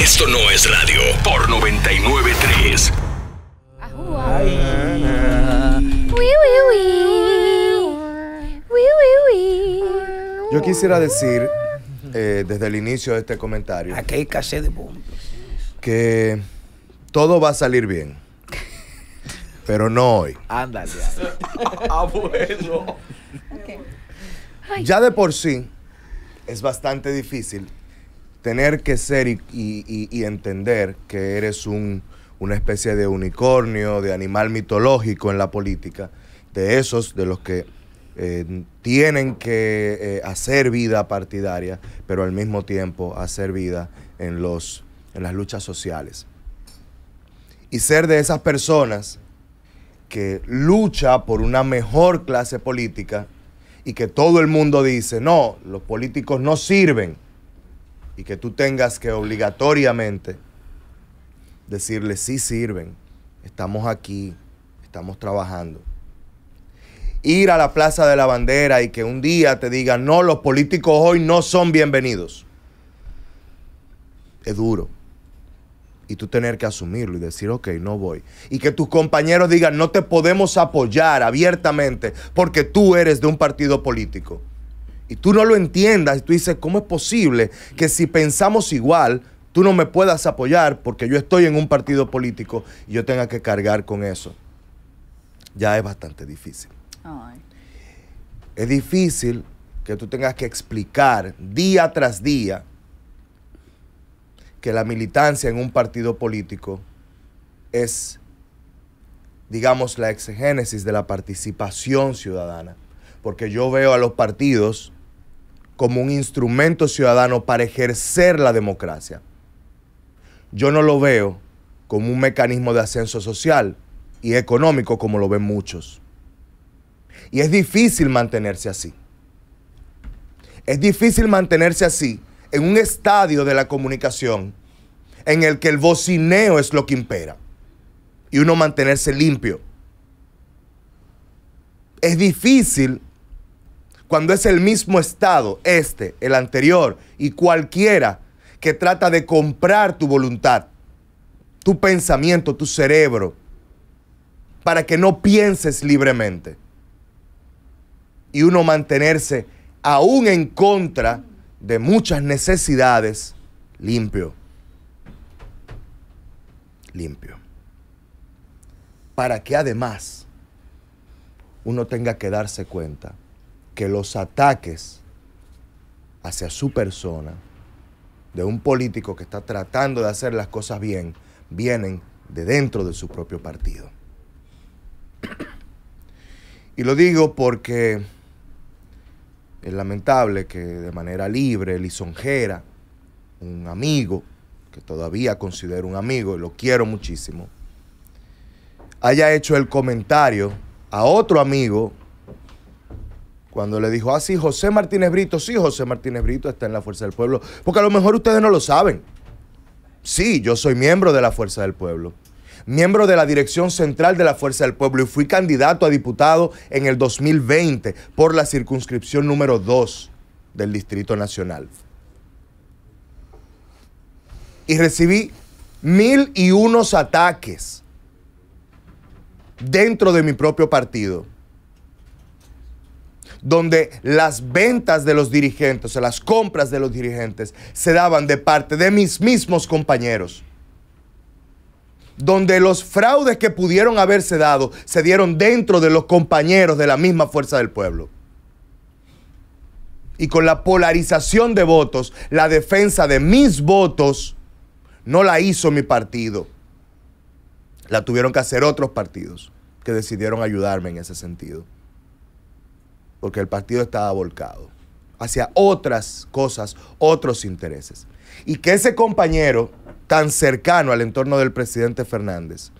Esto no es radio por 993. Yo quisiera decir eh, desde el inicio de este comentario. Aquí hay de Que todo va a salir bien. pero no hoy. Ándale. Ah, ya de por sí es bastante difícil tener que ser y, entender que eres una especie de unicornio, de animal mitológico en la política, de esos de los que eh, tienen que eh, hacer vida partidaria, pero al mismo tiempo hacer vida en, los, en las luchas sociales. Y ser de esas personas que lucha por una mejor clase política y que todo el mundo dice, no, los políticos no sirven y que tú tengas que obligatoriamente decirle, sí sirven, estamos aquí, estamos trabajando. Ir a la Plaza de la Bandera y que un día te digan, no, los políticos hoy no son bienvenidos. Es duro. Y tú tener que asumirlo y decir, ok, no voy. Y que tus compañeros digan, no te podemos apoyar abiertamente porque tú eres de un partido político y tú no lo entiendas y tú dices, ¿cómo es posible que si pensamos igual, tú no me puedas apoyar porque yo estoy en un partido político y yo tenga que cargar con eso? Ya es bastante difícil. Es difícil que tú tengas que explicar día tras día que la militancia en un partido político es, digamos, la exegénesis de la participación ciudadana porque yo veo a los partidos como un instrumento ciudadano para ejercer la democracia. Yo no lo veo como un mecanismo de ascenso social y económico como lo ven muchos. Y es difícil mantenerse así. Es difícil mantenerse así en un estadio de la comunicación en el que el bocineo es lo que impera y uno mantenerse limpio. Es difícil cuando es el mismo Estado, este, el anterior y cualquiera que trata de comprar tu voluntad, tu pensamiento, tu cerebro, para que no pienses libremente. Y uno mantenerse aún en contra de muchas necesidades limpio. Limpio. Para que además uno tenga que darse cuenta que los ataques hacia su persona de un político que está tratando de hacer las cosas bien vienen de dentro de su propio partido. Y lo digo porque es lamentable que de manera libre, lisonjera, un amigo, que todavía considero un amigo y lo quiero muchísimo, haya hecho el comentario a otro amigo cuando le dijo, así ah, José Martínez Brito, sí, José Martínez Brito está en la Fuerza del Pueblo, porque a lo mejor ustedes no lo saben. Sí, yo soy miembro de la Fuerza del Pueblo, miembro de la Dirección Central de la Fuerza del Pueblo y fui candidato a diputado en el 2020 por la circunscripción número 2 del Distrito Nacional. Y recibí mil y unos ataques dentro de mi propio partido donde las ventas de los dirigentes, o las compras de los dirigentes, se daban de parte de mis mismos compañeros. Donde los fraudes que pudieron haberse dado se dieron dentro de los compañeros de la misma fuerza del pueblo. Y con la polarización de votos, la defensa de mis votos no la hizo mi partido. La tuvieron que hacer otros partidos que decidieron ayudarme en ese sentido porque el partido estaba volcado hacia otras cosas, otros intereses. Y que ese compañero tan cercano al entorno del presidente Fernández,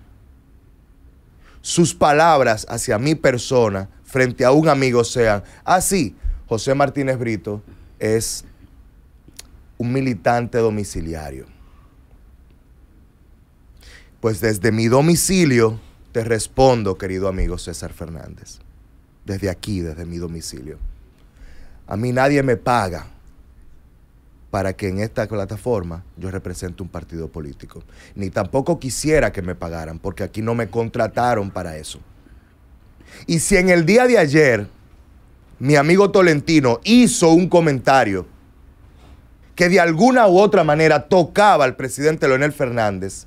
sus palabras hacia mi persona frente a un amigo sean, así, ah, José Martínez Brito es un militante domiciliario. Pues desde mi domicilio te respondo, querido amigo César Fernández desde aquí, desde mi domicilio. A mí nadie me paga para que en esta plataforma yo represente un partido político. Ni tampoco quisiera que me pagaran, porque aquí no me contrataron para eso. Y si en el día de ayer mi amigo Tolentino hizo un comentario que de alguna u otra manera tocaba al presidente Leonel Fernández,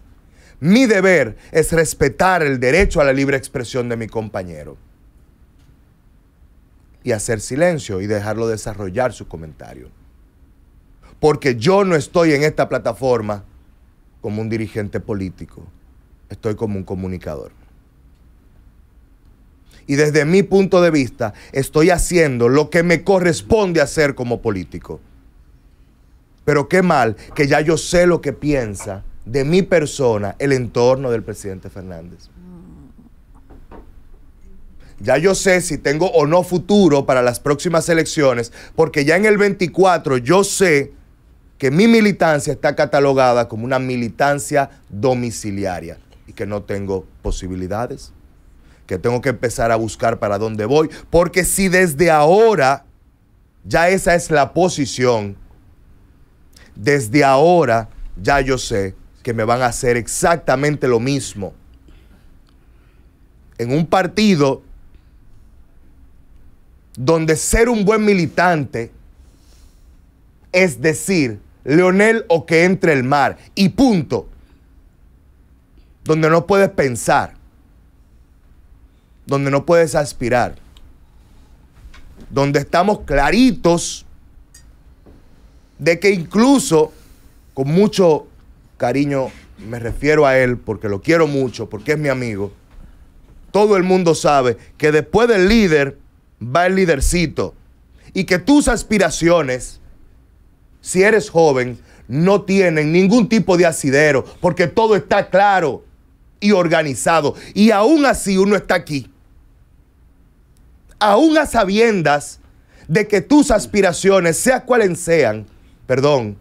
mi deber es respetar el derecho a la libre expresión de mi compañero y hacer silencio y dejarlo desarrollar su comentario. Porque yo no estoy en esta plataforma como un dirigente político, estoy como un comunicador. Y desde mi punto de vista, estoy haciendo lo que me corresponde hacer como político. Pero qué mal que ya yo sé lo que piensa de mi persona el entorno del presidente Fernández. Ya yo sé si tengo o no futuro para las próximas elecciones, porque ya en el 24 yo sé que mi militancia está catalogada como una militancia domiciliaria y que no tengo posibilidades, que tengo que empezar a buscar para dónde voy, porque si desde ahora ya esa es la posición, desde ahora ya yo sé que me van a hacer exactamente lo mismo. En un partido donde ser un buen militante es decir, Leonel o que entre el mar, y punto. Donde no puedes pensar, donde no puedes aspirar, donde estamos claritos de que incluso, con mucho cariño me refiero a él porque lo quiero mucho, porque es mi amigo, todo el mundo sabe que después del líder, va el lidercito. Y que tus aspiraciones, si eres joven, no tienen ningún tipo de asidero, porque todo está claro y organizado. Y aún así uno está aquí. Aún a sabiendas de que tus aspiraciones, sea cuales sean, perdón,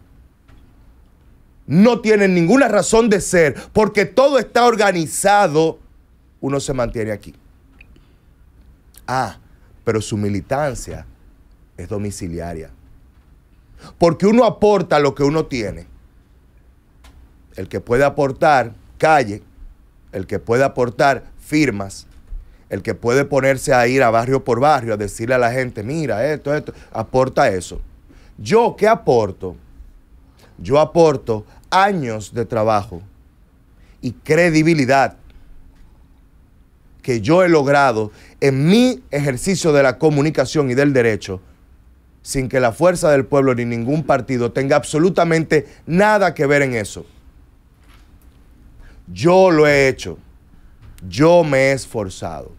no tienen ninguna razón de ser, porque todo está organizado, uno se mantiene aquí. Ah, pero su militancia es domiciliaria. Porque uno aporta lo que uno tiene. El que puede aportar calle, el que puede aportar firmas, el que puede ponerse a ir a barrio por barrio a decirle a la gente, mira, esto, esto, aporta eso. ¿Yo qué aporto? Yo aporto años de trabajo y credibilidad que yo he logrado en mi ejercicio de la comunicación y del derecho, sin que la fuerza del pueblo ni ningún partido tenga absolutamente nada que ver en eso. Yo lo he hecho, yo me he esforzado.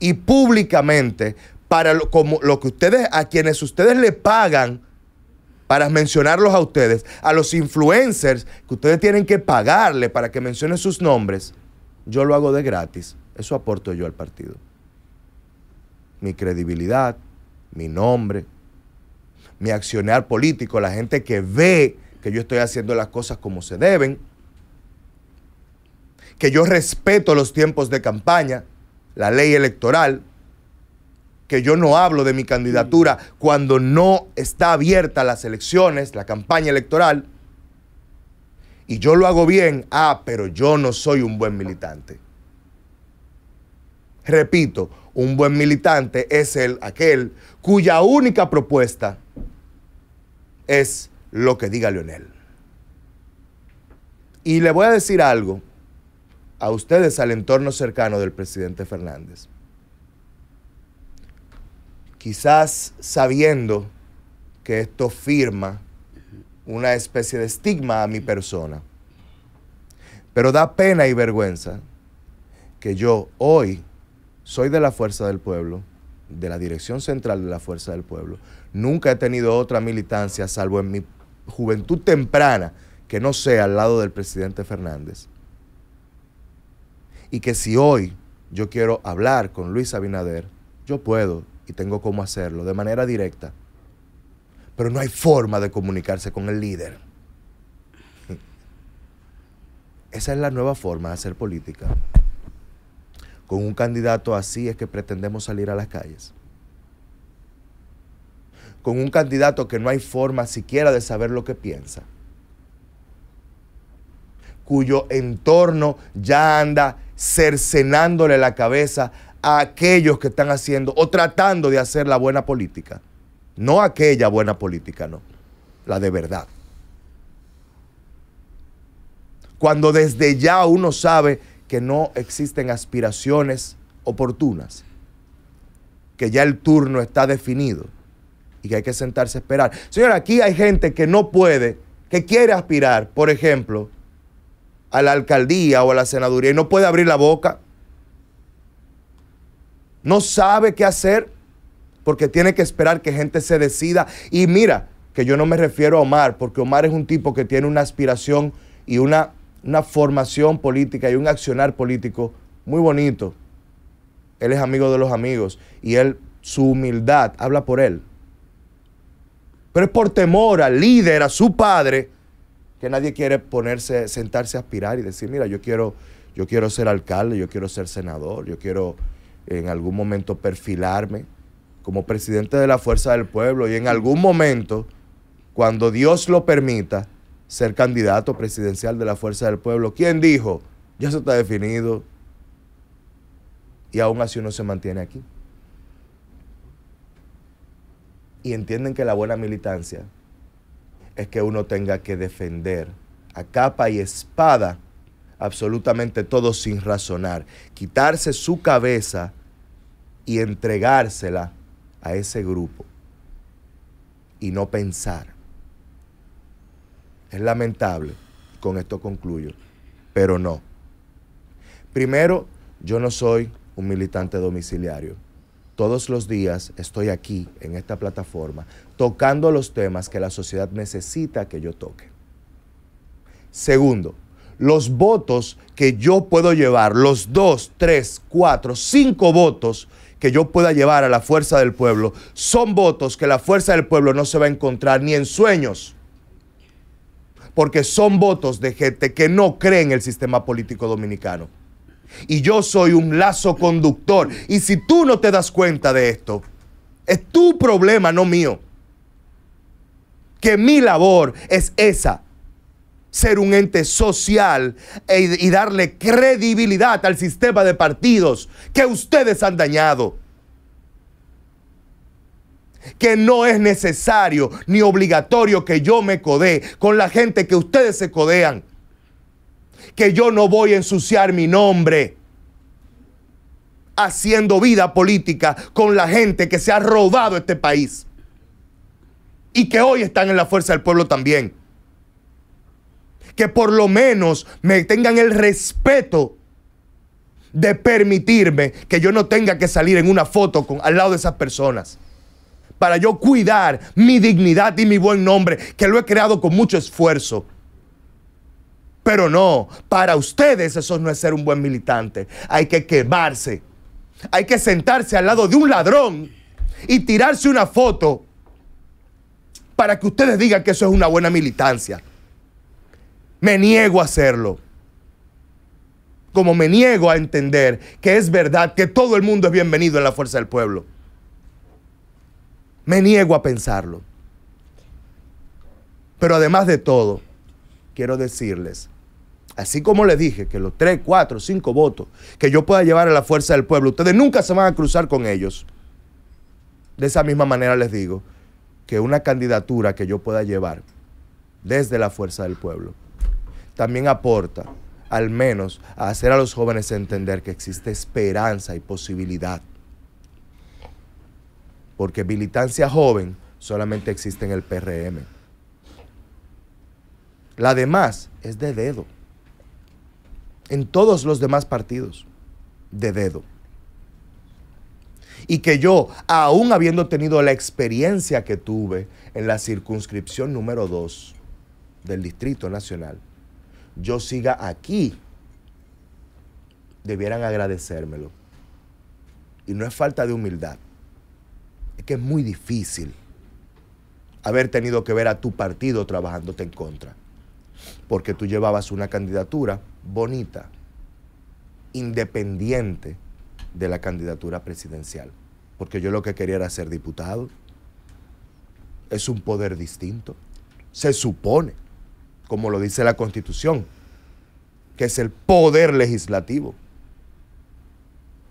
Y públicamente, para lo, como, lo que ustedes, a quienes ustedes le pagan, para mencionarlos a ustedes, a los influencers que ustedes tienen que pagarle para que mencionen sus nombres, yo lo hago de gratis. Eso aporto yo al partido. Mi credibilidad, mi nombre, mi accionar político, la gente que ve que yo estoy haciendo las cosas como se deben, que yo respeto los tiempos de campaña, la ley electoral, que yo no hablo de mi candidatura cuando no está abierta las elecciones, la campaña electoral, y yo lo hago bien, ah, pero yo no soy un buen militante. Repito, un buen militante es el aquel cuya única propuesta es lo que diga Leonel. Y le voy a decir algo a ustedes al entorno cercano del presidente Fernández. Quizás sabiendo que esto firma una especie de estigma a mi persona. Pero da pena y vergüenza que yo hoy soy de la Fuerza del Pueblo, de la Dirección Central de la Fuerza del Pueblo. Nunca he tenido otra militancia, salvo en mi juventud temprana, que no sea al lado del presidente Fernández. Y que si hoy yo quiero hablar con Luis Abinader, yo puedo y tengo cómo hacerlo de manera directa. Pero no hay forma de comunicarse con el líder. Esa es la nueva forma de hacer política. Con un candidato así es que pretendemos salir a las calles. Con un candidato que no hay forma siquiera de saber lo que piensa. Cuyo entorno ya anda cercenándole la cabeza a aquellos que están haciendo o tratando de hacer la buena política. No aquella buena política, no. La de verdad. Cuando desde ya uno sabe que no existen aspiraciones oportunas, que ya el turno está definido y que hay que sentarse a esperar. Señora, aquí hay gente que no puede, que quiere aspirar, por ejemplo, a la alcaldía o a la senaduría y no puede abrir la boca, no sabe qué hacer porque tiene que esperar que gente se decida. Y mira, que yo no me refiero a Omar, porque Omar es un tipo que tiene una aspiración y una una formación política y un accionar político muy bonito. Él es amigo de los amigos y él, su humildad, habla por él. Pero es por temor al líder, a su padre, que nadie quiere ponerse, sentarse a aspirar y decir, mira, yo quiero, yo quiero ser alcalde, yo quiero ser senador, yo quiero en algún momento perfilarme como presidente de la Fuerza del Pueblo y en algún momento, cuando Dios lo permita, ser candidato presidencial de la Fuerza del Pueblo. ¿Quién dijo? Ya se está definido. Y aún así uno se mantiene aquí. Y entienden que la buena militancia es que uno tenga que defender a capa y espada absolutamente todo sin razonar, quitarse su cabeza y entregársela a ese grupo y no pensar es lamentable, con esto concluyo, pero no. Primero, yo no soy un militante domiciliario. Todos los días estoy aquí, en esta plataforma, tocando los temas que la sociedad necesita que yo toque. Segundo, los votos que yo puedo llevar, los dos, tres, cuatro, cinco votos que yo pueda llevar a la fuerza del pueblo, son votos que la fuerza del pueblo no se va a encontrar ni en sueños porque son votos de gente que no cree en el sistema político dominicano. Y yo soy un lazo conductor. Y si tú no te das cuenta de esto, es tu problema, no mío. Que mi labor es esa, ser un ente social e, y darle credibilidad al sistema de partidos que ustedes han dañado que no es necesario ni obligatorio que yo me codee con la gente que ustedes se codean, que yo no voy a ensuciar mi nombre haciendo vida política con la gente que se ha robado este país y que hoy están en la fuerza del pueblo también. Que por lo menos me tengan el respeto de permitirme que yo no tenga que salir en una foto con, al lado de esas personas para yo cuidar mi dignidad y mi buen nombre, que lo he creado con mucho esfuerzo. Pero no, para ustedes eso no es ser un buen militante. Hay que quemarse. Hay que sentarse al lado de un ladrón y tirarse una foto para que ustedes digan que eso es una buena militancia. Me niego a hacerlo. Como me niego a entender que es verdad que todo el mundo es bienvenido en la fuerza del pueblo. Me niego a pensarlo. Pero además de todo, quiero decirles, así como les dije que los tres, cuatro, cinco votos que yo pueda llevar a la fuerza del pueblo, ustedes nunca se van a cruzar con ellos. De esa misma manera les digo que una candidatura que yo pueda llevar desde la fuerza del pueblo también aporta al menos a hacer a los jóvenes entender que existe esperanza y posibilidad porque militancia joven solamente existe en el PRM. La demás es de dedo. En todos los demás partidos, de dedo. Y que yo, aún habiendo tenido la experiencia que tuve en la circunscripción número 2 del Distrito Nacional, yo siga aquí, debieran agradecérmelo. Y no es falta de humildad que es muy difícil haber tenido que ver a tu partido trabajándote en contra, porque tú llevabas una candidatura bonita, independiente de la candidatura presidencial, porque yo lo que quería era ser diputado. Es un poder distinto. Se supone, como lo dice la Constitución, que es el poder legislativo.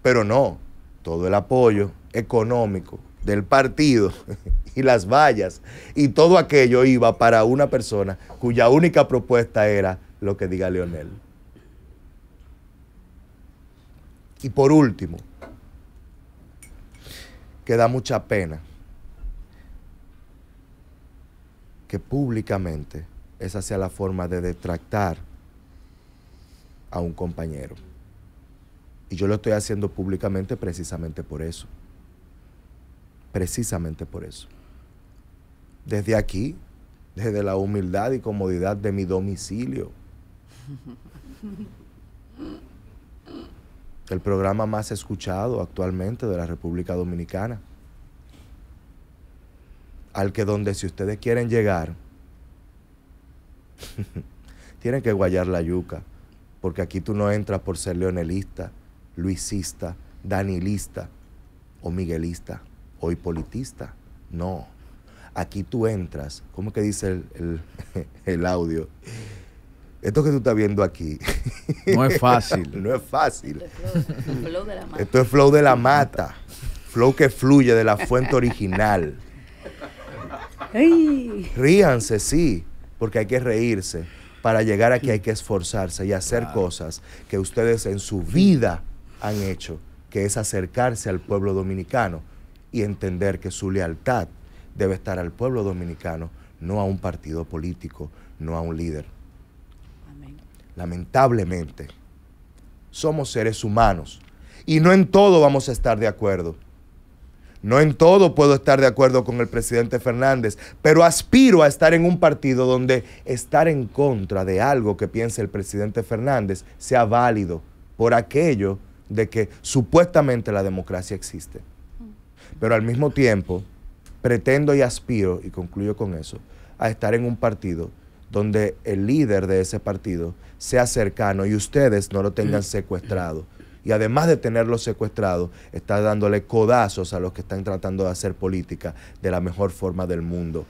Pero no, todo el apoyo económico, del partido y las vallas y todo aquello iba para una persona cuya única propuesta era lo que diga Leonel. Y por último, que da mucha pena que públicamente esa sea la forma de detractar a un compañero. Y yo lo estoy haciendo públicamente precisamente por eso precisamente por eso. Desde aquí, desde la humildad y comodidad de mi domicilio. El programa más escuchado actualmente de la República Dominicana. Al que donde si ustedes quieren llegar, tienen que guayar la yuca, porque aquí tú no entras por ser leonelista, luisista, danilista o miguelista hoy politista. No. Aquí tú entras, ¿cómo que dice el, audio? Esto que tú estás viendo aquí. No es fácil. no es fácil. Esto es flow de la mata. Flow que fluye de la fuente original. Ríanse, sí, porque hay que reírse. Para llegar aquí hay que esforzarse y hacer cosas que ustedes en su vida han hecho, que es acercarse al pueblo dominicano y entender que su lealtad debe estar al pueblo dominicano, no a un partido político, no a un líder. Lamentablemente, somos seres humanos y no en todo vamos a estar de acuerdo. No en todo puedo estar de acuerdo con el presidente Fernández, pero aspiro a estar en un partido donde estar en contra de algo que piense el presidente Fernández sea válido por aquello de que supuestamente la democracia existe. Pero al mismo tiempo, pretendo y aspiro, y concluyo con eso, a estar en un partido donde el líder de ese partido sea cercano y ustedes no lo tengan secuestrado. Y además de tenerlo secuestrado, está dándole codazos a los que están tratando de hacer política de la mejor forma del mundo,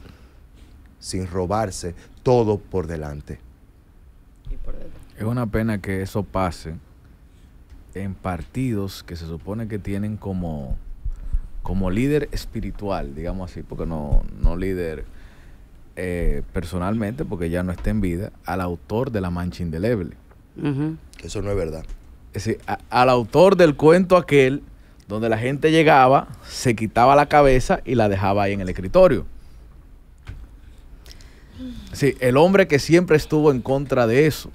sin robarse todo por delante. Es una pena que eso pase en partidos que se supone que tienen como como líder espiritual, digamos así, porque no, no líder eh, personalmente, porque ya no está en vida, al autor de La Mancha Indeleble. Eso no es verdad. Es decir, al autor del cuento aquel donde la gente llegaba, se quitaba la cabeza y la dejaba ahí en el escritorio. Sí, el hombre que siempre estuvo en contra de eso.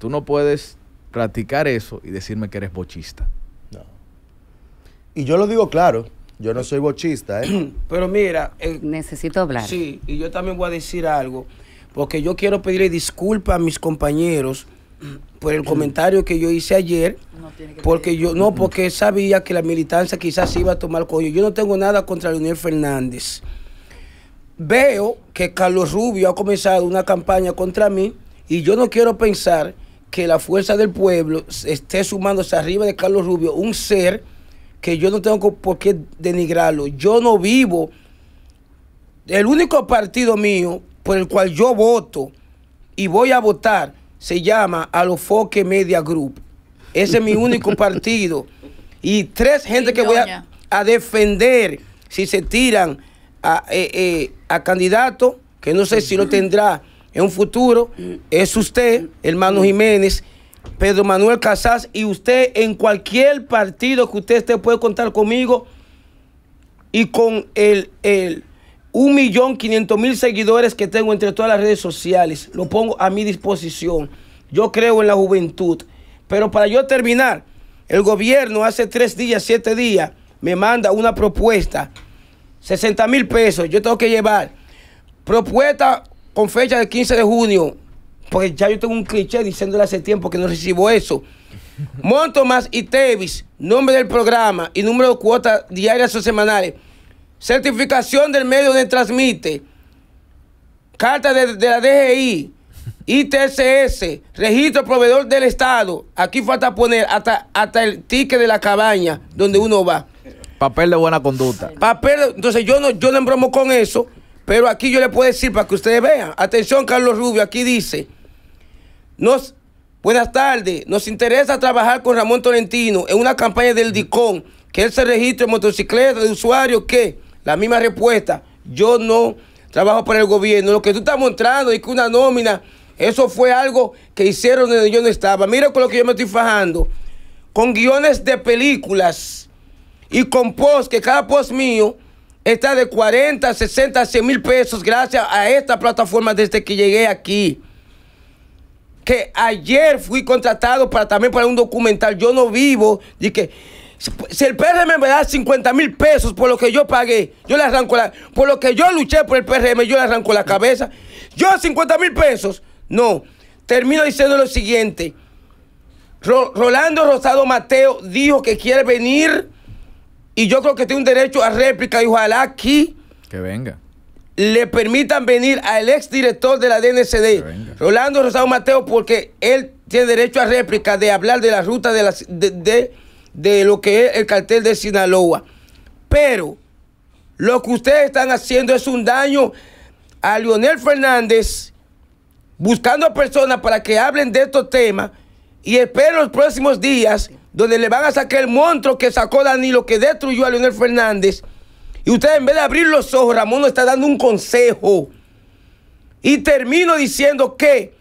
tú no puedes practicar eso y decirme que eres bochista. Y yo lo digo claro, yo no soy bochista, ¿eh? Pero mira... Eh, Necesito hablar. Sí, y yo también voy a decir algo, porque yo quiero pedirle disculpas a mis compañeros por el comentario que yo hice ayer, porque yo no, porque sabía que la militancia quizás iba a tomar coño. Yo no tengo nada contra Leonel Fernández. Veo que Carlos Rubio ha comenzado una campaña contra mí y yo no quiero pensar que la fuerza del pueblo esté sumándose arriba de Carlos Rubio, un ser que yo no tengo por qué denigrarlo. Yo no vivo. El único partido mío por el cual yo voto y voy a votar se llama Alofoque Media Group. Ese es mi único partido. Y tres gente que voy a, defender si se tiran a, eh, eh, a candidato, que no sé si lo tendrá en un futuro, mm. es usted, hermano Jiménez. Pedro Manuel Casas y usted en cualquier partido que usted esté puede contar conmigo y con el, el 1.500.000 seguidores que tengo entre todas las redes sociales. Lo pongo a mi disposición. Yo creo en la juventud. Pero para yo terminar, el gobierno hace tres días, siete días, me manda una propuesta. 60 mil pesos, yo tengo que llevar. Propuesta con fecha del 15 de junio porque ya yo tengo un cliché diciéndole hace tiempo que no recibo eso. Monto más y Tevis, nombre del programa y número de cuotas diarias o semanales. Certificación del medio de transmite. Carta de, de la DGI. ITSS, registro proveedor del Estado. Aquí falta poner hasta, hasta el ticket de la cabaña donde uno va. Papel de buena conducta. Papel, entonces yo no, yo no embromo con eso, pero aquí yo le puedo decir para que ustedes vean. Atención, Carlos Rubio, aquí dice. Nos, buenas tardes, nos interesa trabajar con Ramón Tolentino en una campaña del DICON, que él se registre en motocicleta de usuario, que, la misma respuesta, yo no trabajo para el gobierno. Lo que tú estás mostrando es que una nómina, eso fue algo que hicieron donde yo no estaba. Mira con lo que yo me estoy fajando. Con guiones de películas y con post, que cada post mío está de 40, 60, 100 mil pesos gracias a esta plataforma desde que llegué aquí que ayer fui contratado para también para un documental. Yo no vivo. Y que si el PRM me da 50 mil pesos por lo que yo pagué, yo le arranco la. Por lo que yo luché por el PRM, yo le arranco la cabeza. Yo 50 mil pesos. No. Termino diciendo lo siguiente. Rolando Rosado Mateo dijo que quiere venir y yo creo que tiene un derecho a réplica y ojalá aquí. Que venga le permitan venir al exdirector de la DNCD, Rolando Rosado Mateo, porque él tiene derecho a réplica de hablar de la ruta de, de, lo que es el cartel de Sinaloa. Pero lo que ustedes están haciendo es un daño a Leonel Fernández, buscando a personas para que hablen de estos temas y espero los próximos días donde le van a sacar el monstruo que sacó Danilo, que destruyó a Leonel Fernández. Y usted en vez de abrir los ojos, Ramón nos está dando un consejo. Y termino diciendo que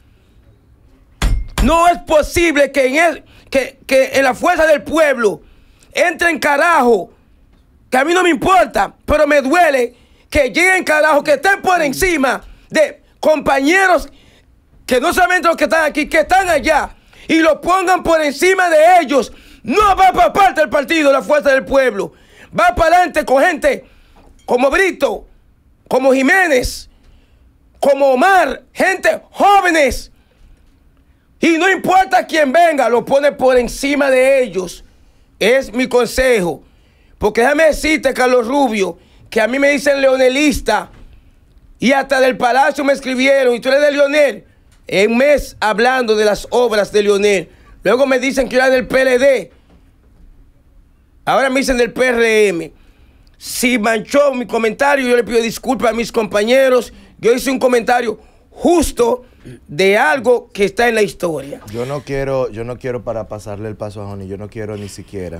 no es posible que en, que, la fuerza del pueblo entre en carajo, que a mí no me importa, pero me duele que lleguen carajo, que estén por encima de compañeros que no solamente los que están aquí, que están allá, y los pongan por encima de ellos. No va para parte del partido, la fuerza del pueblo. Va para adelante con gente como Brito, como Jiménez, como Omar, gente jóvenes. Y no importa quién venga, lo pone por encima de ellos. Es mi consejo. Porque déjame decirte, Carlos Rubio, que a mí me dicen leonelista y hasta del Palacio me escribieron, y tú eres de Leonel, en mes hablando de las obras de Leonel. Luego me dicen que yo era del PLD. Ahora me dicen del PRM. Si manchó mi comentario, yo le pido disculpas a mis compañeros. Yo hice un comentario justo de algo que está en la historia. Yo no quiero, yo no quiero para pasarle el paso a Joni, yo no quiero ni siquiera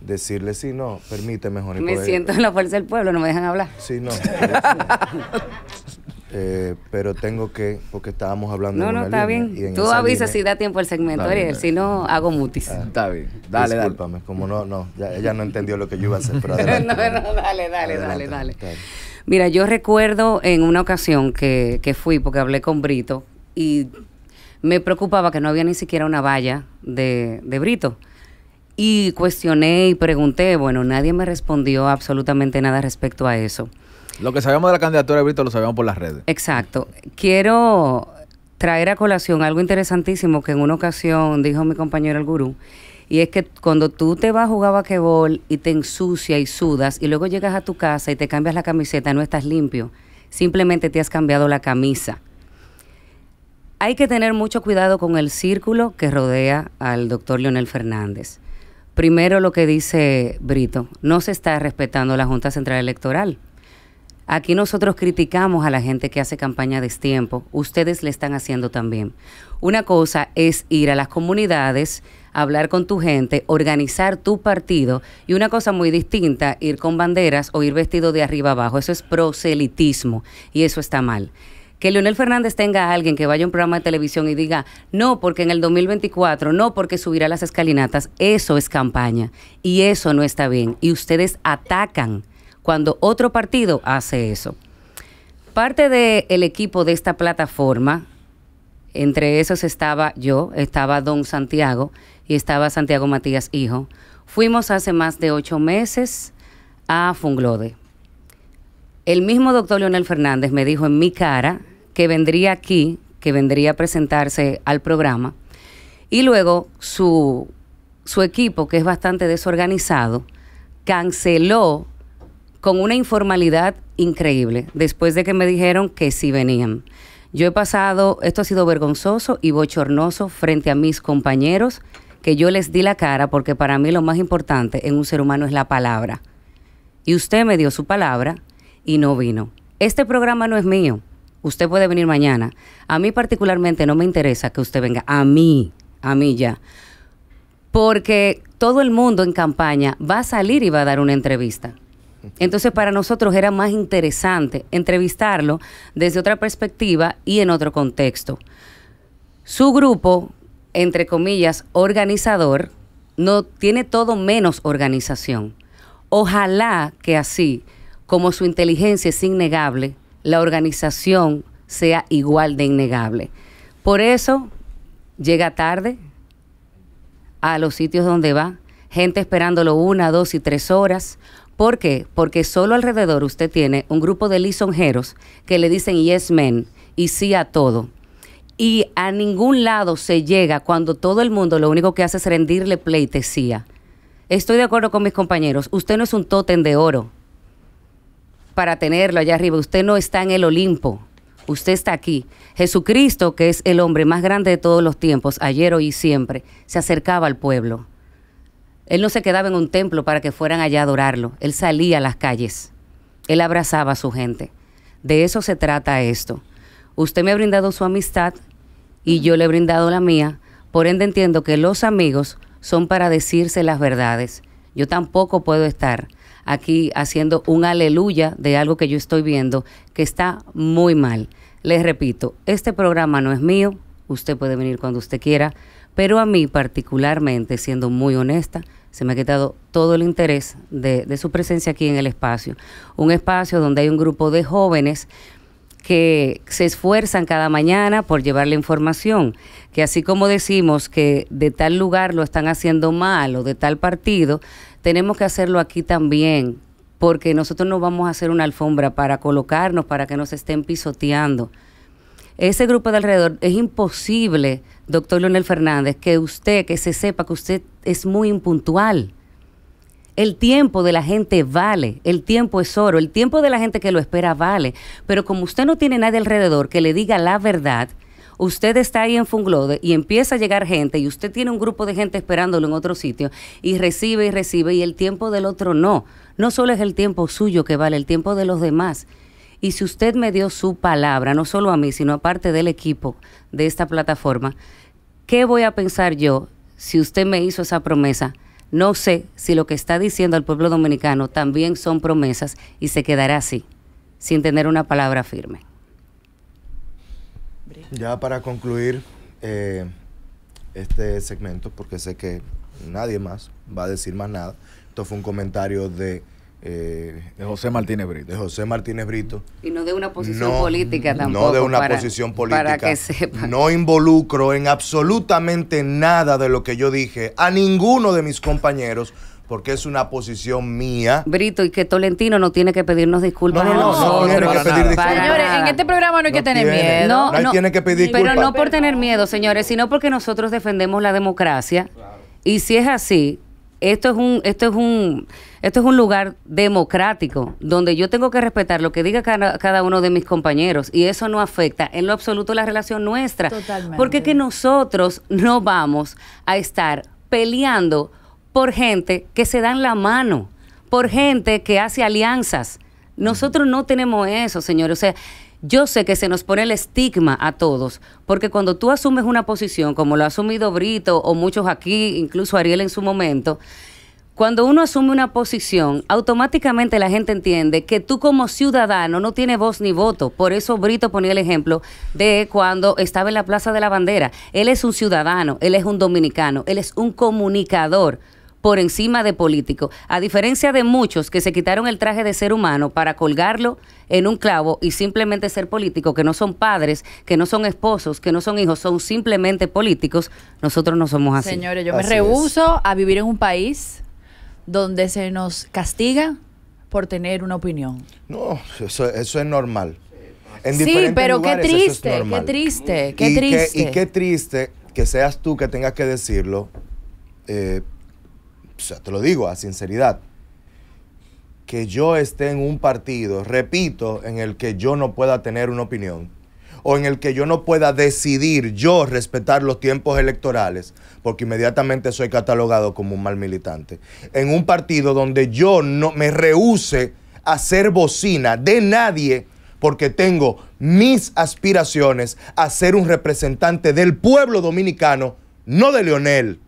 decirle, sí, no, permíteme, Joni. Me siento en la fuerza del pueblo, no me dejan hablar. Sí, no. Eh, pero tengo que, porque estábamos hablando no, No, está bien. Tú avisas si da tiempo el segmento, Ariel. Si no, hago mutis. Ah, está bien. Dale, Discúlpame, como no, no, ella no entendió lo que yo iba a hacer. Pero no, no, dale, dale, dale, dale. Mira, yo recuerdo en una ocasión que, que fui, porque hablé con Brito, y me preocupaba que no había ni siquiera una valla de, de Brito. Y cuestioné y pregunté, bueno, nadie me respondió absolutamente nada respecto a eso. Lo que sabemos de la candidatura de Brito lo sabemos por las redes. Exacto. Quiero traer a colación algo interesantísimo que en una ocasión dijo mi compañero el gurú. Y es que cuando tú te vas a jugar vaquebol y te ensucia y sudas y luego llegas a tu casa y te cambias la camiseta, no estás limpio. Simplemente te has cambiado la camisa. Hay que tener mucho cuidado con el círculo que rodea al doctor Leonel Fernández. Primero lo que dice Brito, no se está respetando la Junta Central Electoral. Aquí nosotros criticamos a la gente que hace campaña de destiempo, ustedes le están haciendo también. Una cosa es ir a las comunidades, hablar con tu gente, organizar tu partido y una cosa muy distinta, ir con banderas o ir vestido de arriba abajo. Eso es proselitismo y eso está mal que Leonel Fernández tenga a alguien que vaya a un programa de televisión y diga, no, porque en el 2024, no, porque subirá las escalinatas, eso es campaña y eso no está bien. Y ustedes atacan cuando otro partido hace eso. Parte del equipo de esta plataforma, entre esos estaba yo, estaba Don Santiago y estaba Santiago Matías Hijo, fuimos hace más de ocho meses a Funglode. El mismo doctor Leonel Fernández me dijo en mi cara que vendría aquí, que vendría a presentarse al programa, y luego su, su equipo, que es bastante desorganizado, canceló con una informalidad increíble después de que me dijeron que sí venían. Yo he pasado, esto ha sido vergonzoso y bochornoso frente a mis compañeros, que yo les di la cara porque para mí lo más importante en un ser humano es la palabra. Y usted me dio su palabra y no vino. Este programa no es mío. Usted puede venir mañana. A mí particularmente no me interesa que usted venga. A mí, a mí ya. Porque todo el mundo en campaña va a salir y va a dar una entrevista. Entonces para nosotros era más interesante entrevistarlo desde otra perspectiva y en otro contexto. Su grupo, entre comillas, organizador, no tiene todo menos organización. Ojalá que así, como su inteligencia es innegable, la organización sea igual de innegable. Por eso llega tarde a los sitios donde va, gente esperándolo una, dos y tres horas, ¿Por qué? Porque solo alrededor usted tiene un grupo de lisonjeros que le dicen yes men y sí a todo. Y a ningún lado se llega cuando todo el mundo lo único que hace es rendirle pleitesía. Estoy de acuerdo con mis compañeros, usted no es un tótem de oro para tenerlo allá arriba, usted no está en el Olimpo, usted está aquí. Jesucristo, que es el hombre más grande de todos los tiempos, ayer, hoy y siempre, se acercaba al pueblo. Él no se quedaba en un templo para que fueran allá a adorarlo. Él salía a las calles. Él abrazaba a su gente. De eso se trata esto. Usted me ha brindado su amistad y yo le he brindado la mía. Por ende entiendo que los amigos son para decirse las verdades. Yo tampoco puedo estar aquí haciendo un aleluya de algo que yo estoy viendo que está muy mal. Les repito, este programa no es mío. Usted puede venir cuando usted quiera. Pero a mí particularmente, siendo muy honesta, se me ha quitado todo el interés de, su presencia aquí en el espacio. Un espacio donde hay un grupo de jóvenes que se esfuerzan cada mañana por llevar la información, que así como decimos que de tal lugar lo están haciendo mal o de tal partido, tenemos que hacerlo aquí también, porque nosotros no vamos a hacer una alfombra para colocarnos, para que nos estén pisoteando ese grupo de alrededor, es imposible, doctor Leonel Fernández, que usted, que se sepa que usted es muy impuntual. El tiempo de la gente vale, el tiempo es oro, el tiempo de la gente que lo espera vale, pero como usted no tiene nadie alrededor que le diga la verdad, usted está ahí en Funglode y empieza a llegar gente y usted tiene un grupo de gente esperándolo en otro sitio y recibe y recibe y el tiempo del otro no. No solo es el tiempo suyo que vale, el tiempo de los demás. Y si usted me dio su palabra, no solo a mí, sino a parte del equipo de esta plataforma, ¿qué voy a pensar yo si usted me hizo esa promesa? No sé si lo que está diciendo al pueblo dominicano también son promesas y se quedará así, sin tener una palabra firme. Ya para concluir eh, este segmento, porque sé que nadie más va a decir más nada, esto fue un comentario de eh, de José Martínez Brito. De José Martínez Brito. Y no de una posición política tampoco. No de una posición política. Para que sepa. No involucro en absolutamente nada de lo que yo dije a ninguno de mis compañeros porque es una posición mía. Brito, y que Tolentino no tiene que pedirnos disculpas. No, no, no, Señores, en este programa no hay que tener miedo. No, tiene que pedir disculpas. Pero no por tener miedo, señores, sino porque nosotros defendemos la democracia. Y si es así, esto es un esto es un esto es un lugar democrático donde yo tengo que respetar lo que diga cada, uno de mis compañeros y eso no afecta en lo absoluto la relación nuestra porque que nosotros no vamos a estar peleando por gente que se dan la mano por gente que hace alianzas nosotros no tenemos eso señores o sea yo sé que se nos pone el estigma a todos, porque cuando tú asumes una posición, como lo ha asumido Brito o muchos aquí, incluso Ariel en su momento, cuando uno asume una posición, automáticamente la gente entiende que tú como ciudadano no tienes voz ni voto. Por eso Brito ponía el ejemplo de cuando estaba en la Plaza de la Bandera. Él es un ciudadano, él es un dominicano, él es un comunicador por encima de político, a diferencia de muchos que se quitaron el traje de ser humano para colgarlo en un clavo y simplemente ser político, que no son padres, que no son esposos, que no son hijos, son simplemente políticos, nosotros no somos así. Señores, yo me rehuso a vivir en un país donde se nos castiga por tener una opinión. No, eso, es normal. sí, pero qué triste, qué triste, qué triste. y qué triste que seas tú que tengas que decirlo. Eh, te lo digo a sinceridad, que yo esté en un partido, repito, en el que yo no pueda tener una opinión o en el que yo no pueda decidir yo respetar los tiempos electorales, porque inmediatamente soy catalogado como un mal militante. En un partido donde yo no me rehúse a ser bocina de nadie, porque tengo mis aspiraciones a ser un representante del pueblo dominicano, no de Leonel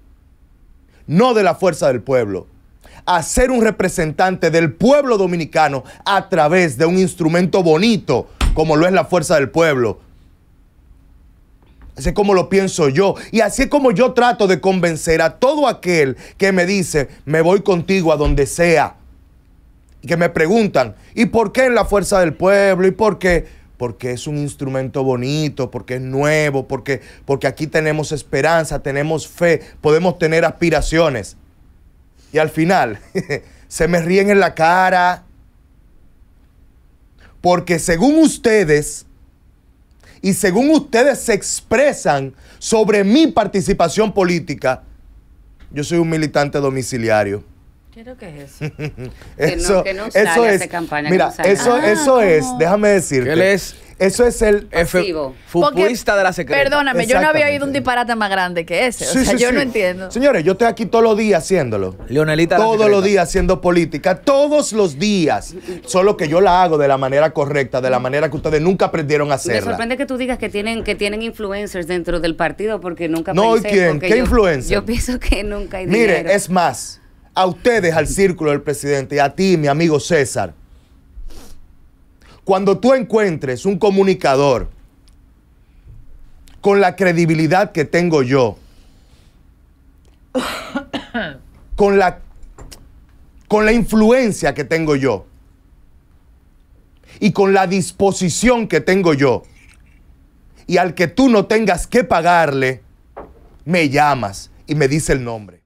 no de la fuerza del pueblo, a ser un representante del pueblo dominicano a través de un instrumento bonito como lo es la fuerza del pueblo. Así es como lo pienso yo. Y así es como yo trato de convencer a todo aquel que me dice, me voy contigo a donde sea. que me preguntan, ¿y por qué en la fuerza del pueblo? ¿Y por qué? porque es un instrumento bonito, porque es nuevo, porque, porque aquí tenemos esperanza, tenemos fe, podemos tener aspiraciones. Y al final se me ríen en la cara, porque según ustedes, y según ustedes se expresan sobre mi participación política, yo soy un militante domiciliario. ¿Qué que es eso. eso, que no, eso es. Campaña, mira, eso, ah, eso es, déjame decirte. Él es. Eso es el futbolista de la secreta. Perdóname, yo no había oído un disparate más grande que ese. o sea, yo no entiendo. Señores, yo estoy aquí todos los días haciéndolo. Leonelita. Todos los días haciendo política, todos los días. Solo que yo la hago de la manera correcta, de la manera que ustedes nunca aprendieron a hacerla. Me sorprende que tú digas que tienen que tienen influencers dentro del partido porque nunca No, pensé, ¿quién? ¿Qué yo, Yo pienso que nunca hay Mire, es más, a ustedes, al círculo del presidente, y a ti, mi amigo César, cuando tú encuentres un comunicador con la credibilidad que tengo yo, con la, con la influencia que tengo yo y con la disposición que tengo yo, y al que tú no tengas que pagarle, me llamas y me dice el nombre.